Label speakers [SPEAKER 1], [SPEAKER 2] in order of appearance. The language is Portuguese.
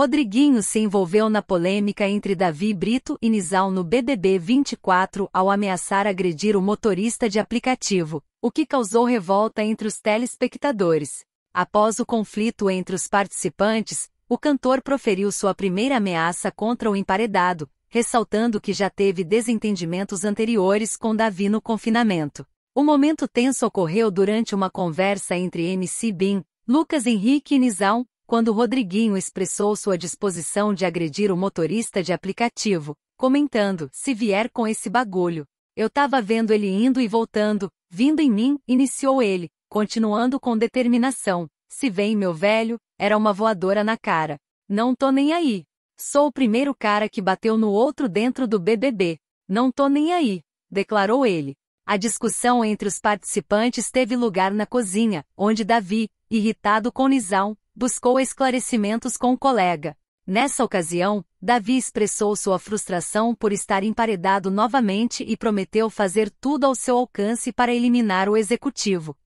[SPEAKER 1] Rodriguinho se envolveu na polêmica entre Davi Brito e Nizal no BBB 24 ao ameaçar agredir o motorista de aplicativo, o que causou revolta entre os telespectadores. Após o conflito entre os participantes, o cantor proferiu sua primeira ameaça contra o emparedado, ressaltando que já teve desentendimentos anteriores com Davi no confinamento. O momento tenso ocorreu durante uma conversa entre MC Bin, Lucas Henrique e Nizal, quando Rodriguinho expressou sua disposição de agredir o motorista de aplicativo, comentando: se vier com esse bagulho. Eu tava vendo ele indo e voltando, vindo em mim, iniciou ele, continuando com determinação. Se vem, meu velho, era uma voadora na cara. Não tô nem aí. Sou o primeiro cara que bateu no outro dentro do BBB. Não tô nem aí, declarou ele. A discussão entre os participantes teve lugar na cozinha, onde Davi, irritado com Nizão, buscou esclarecimentos com o colega. Nessa ocasião, Davi expressou sua frustração por estar emparedado novamente e prometeu fazer tudo ao seu alcance para eliminar o executivo.